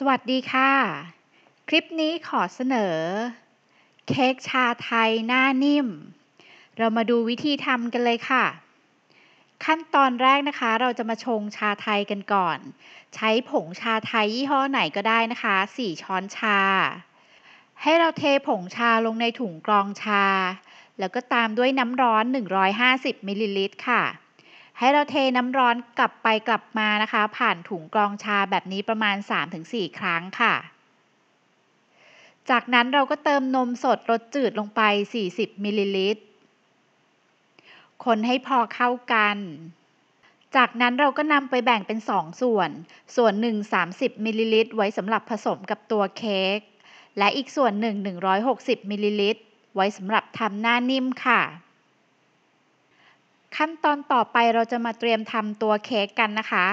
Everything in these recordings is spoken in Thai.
สวัสดีค่ะ คลิปนี้ขอเสนอเค้กชาไทย หน้านิ่ม เรามาดูวิธีทำกันเลยค่ะ ขั้นตอนแรกนะคะ เราจะมาชงชาไทยกันก่อน ใช้ผงชาไทยยี่ห้อไหนก็ได้นะคะ 4 ช้อนชา ให้เราเทผงชาลงในถุงกรองชา แล้วก็ตามด้วยน้ำร้อน 150มิลลิลิตรค่ะให้เราเทน้ำร้อนกลับไปกลับมานะคะ ผ่านถุงกรองชาแบบนี้ประมาณ 3-4 ครั้งค่ะ จากนั้นเราก็เติมนมสดรสจืดลงไป 40มิลลิลิตร คนให้พอเข้ากัน จากนั้นเราก็นำไปแบ่งเป็น 2 ส่วน ส่วนหนึ่ง30มิลลิลิตรไว้สำหรับผสมกับตัวเค้กและอีกส่วนหนึ่ง160มิลลิลิตรไว้สำหรับทำหน้านิ่มค่ะขั้นตอนต่อไปเราจะมาเตรียมทำตัวเค้กกันนะคะ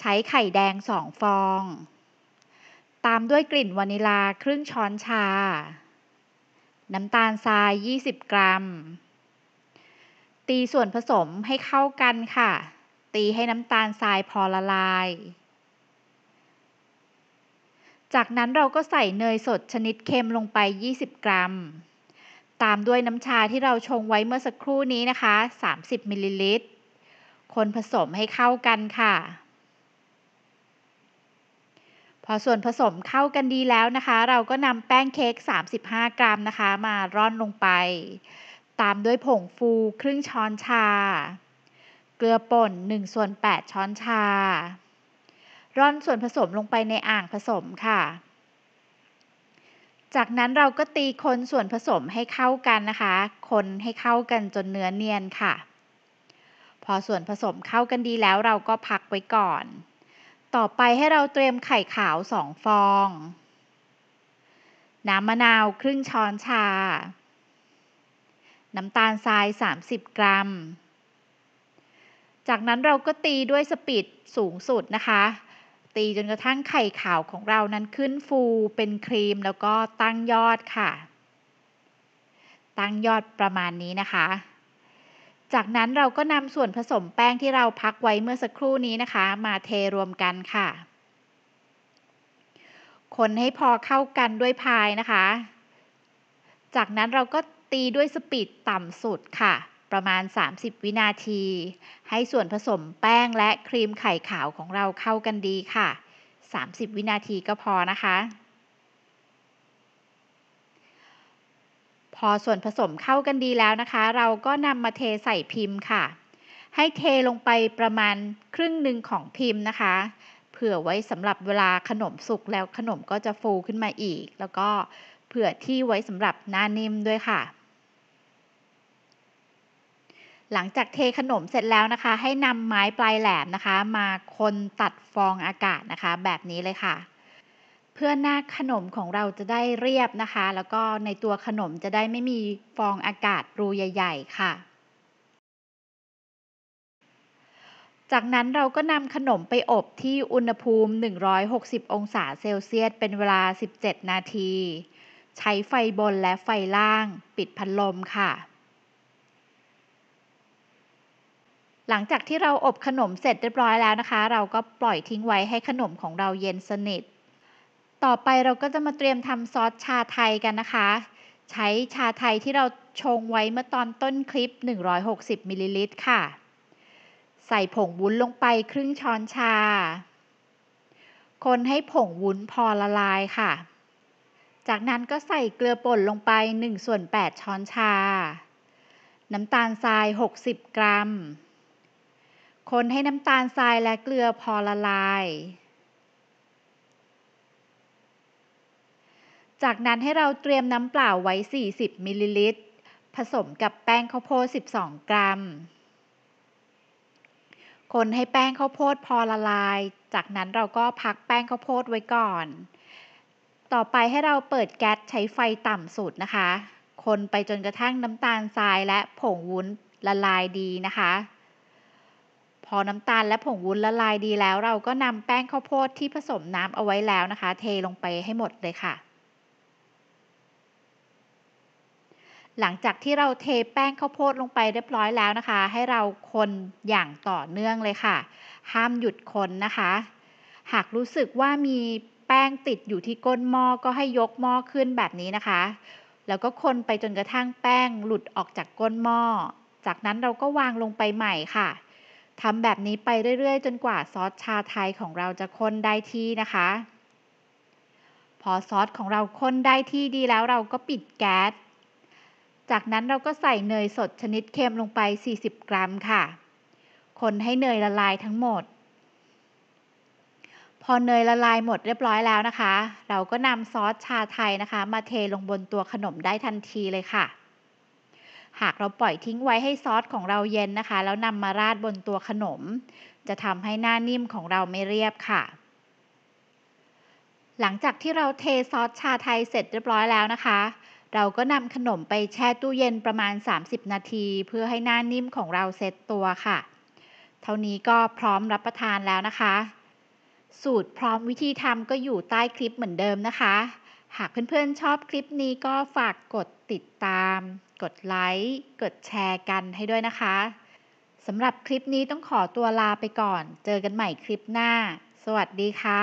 ใช้ไข่แดง 2 ฟอง ตามด้วยกลิ่นวานิลาครึ่งช้อนชา น้ำตาลทราย 20 กรัม ตีส่วนผสมให้เข้ากันค่ะ ตีให้น้ำตาลทรายพอละลาย จากนั้นเราก็ใส่เนยสดชนิดเค็มลงไป 20 กรัมตามด้วยน้ำชาที่เราชงไว้เมื่อสักครู่นี้นะคะ 30มิลลิลิตร คนผสมให้เข้ากันค่ะ พอส่วนผสมเข้ากันดีแล้วนะคะ เราก็นำแป้งเค้ก35 กรัมนะคะมาร่อนลงไป ตามด้วยผงฟูครึ่งช้อนชา เกลือป่น1ส่วน8ช้อนชา ร่อนส่วนผสมลงไปในอ่างผสมค่ะจากนั้นเราก็ตีคนส่วนผสมให้เข้ากันนะคะ คนให้เข้ากันจนเนื้อเนียนค่ะ พอส่วนผสมเข้ากันดีแล้วเราก็พักไว้ก่อน ต่อไปให้เราเตรียมไข่ขาวสองฟอง น้ำมะนาวครึ่งช้อนชา น้ำตาลทราย 30 กรัม จากนั้นเราก็ตีด้วยสปีดสูงสุดนะคะตีจนกระทั่งไข่ขาวของเรานั้นขึ้นฟูเป็นครีมแล้วก็ตั้งยอดค่ะ ตั้งยอดประมาณนี้นะคะ จากนั้นเราก็นำส่วนผสมแป้งที่เราพักไว้เมื่อสักครู่นี้นะคะ มาเทรวมกันค่ะ คนให้พอเข้ากันด้วยพายนะคะ จากนั้นเราก็ตีด้วยสปีดต่ำสุดค่ะประมาณ 30 วินาที ให้ส่วนผสมแป้งและครีมไข่ขาวของเราเข้ากันดีค่ะ 30 วินาทีก็พอนะคะ พอส่วนผสมเข้ากันดีแล้วนะคะ เราก็นำมาเทใส่พิมพ์ค่ะ ให้เทลงไปประมาณครึ่งหนึ่งของพิมพ์นะคะ เผื่อไว้สำหรับเวลาขนมสุกแล้วขนมก็จะฟูขึ้นมาอีก แล้วก็เผื่อที่ไว้สำหรับหน้านิ่มด้วยค่ะหลังจากเทขนมเสร็จแล้วนะคะ ให้นำไม้ปลายแหลมนะคะมาคนตัดฟองอากาศนะคะ แบบนี้เลยค่ะ เพื่อหน้าขนมของเราจะได้เรียบนะคะ แล้วก็ในตัวขนมจะได้ไม่มีฟองอากาศรูใหญ่ๆค่ะ จากนั้นเราก็นำขนมไปอบที่อุณหภูมิ 160 องศาเซลเซียส เป็นเวลา 17 นาที ใช้ไฟบนและไฟล่างปิดพัดลมค่ะหลังจากที่เราอบขนมเสร็จเรียบร้อยแล้วนะคะ เราก็ปล่อยทิ้งไว้ให้ขนมของเราเย็นสนิทต่อไปเราก็จะมาเตรียมทำซอสชาไทยกันนะคะ ใช้ชาไทยที่เราชงไว้เมื่อตอนต้นคลิป 160มิลลิลิตรค่ะ ใส่ผงวุ้นลงไปครึ่งช้อนชา คนให้ผงวุ้นพอละลายค่ะ จากนั้นก็ใส่เกลือป่นลงไป1ส่วน8ช้อนชา น้ำตาลทราย 60 กรัมคนให้น้ำตาลทรายและเกลือพอละลาย จากนั้นให้เราเตรียมน้ำเปล่าไว้ 40มิลลิลิตร ผสมกับแป้งข้าวโพด 12 กรัม คนให้แป้งข้าวโพดพอละลาย จากนั้นเราก็พักแป้งข้าวโพดไว้ก่อน ต่อไปให้เราเปิดแก๊สใช้ไฟต่ำสุดนะคะ คนไปจนกระทั่งน้ำตาลทรายและผงวุ้นละลายดีนะคะพอน้ำตาลและผงวุ้นละลายดีแล้ว เราก็นำแป้งข้าวโพดที่ผสมน้ำเอาไว้แล้วนะคะ เทลงไปให้หมดเลยค่ะ หลังจากที่เราเทแป้งข้าวโพดลงไปเรียบร้อยแล้วนะคะ ให้เราคนอย่างต่อเนื่องเลยค่ะ ห้ามหยุดคนนะคะ หากรู้สึกว่ามีแป้งติดอยู่ที่ก้นหม้อก็ให้ยกหม้อขึ้นแบบนี้นะคะ แล้วก็คนไปจนกระทั่งแป้งหลุดออกจากก้นหม้อ จากนั้นเราก็วางลงไปใหม่ค่ะทำแบบนี้ไปเรื่อยๆ จนกว่าซอสชาไทยของเราจะข้นได้ที่นะคะ พอซอสของเราข้นได้ที่ดีแล้วเราก็ปิดแก๊สจากนั้นเราก็ใส่เนยสดชนิดเค็มลงไป 40 กรัมค่ะ คนให้เนยละลายทั้งหมด พอเนยละลายหมดเรียบร้อยแล้วนะคะ เราก็นำซอสชาไทยนะคะ มาเทลงบนตัวขนมได้ทันทีเลยค่ะหากเราปล่อยทิ้งไว้ให้ซอสของเราเย็นนะคะ แล้วนำมาราดบนตัวขนม จะทำให้หน้านิ่มของเราไม่เรียบค่ะ หลังจากที่เราเทซอสชาไทยเสร็จเรียบร้อยแล้วนะคะ เราก็นำขนมไปแช่ตู้เย็นประมาณ 30 นาทีเพื่อให้หน้านิ่มของเราเซตตัวค่ะ เท่านี้ก็พร้อมรับประทานแล้วนะคะ สูตรพร้อมวิธีทำก็อยู่ใต้คลิปเหมือนเดิมนะคะ หากเพื่อนๆชอบคลิปนี้ก็ฝากกดติดตามกดไลค์ กดแชร์กันให้ด้วยนะคะ สำหรับคลิปนี้ต้องขอตัวลาไปก่อนเจอกันใหม่คลิปหน้า สวัสดีค่ะ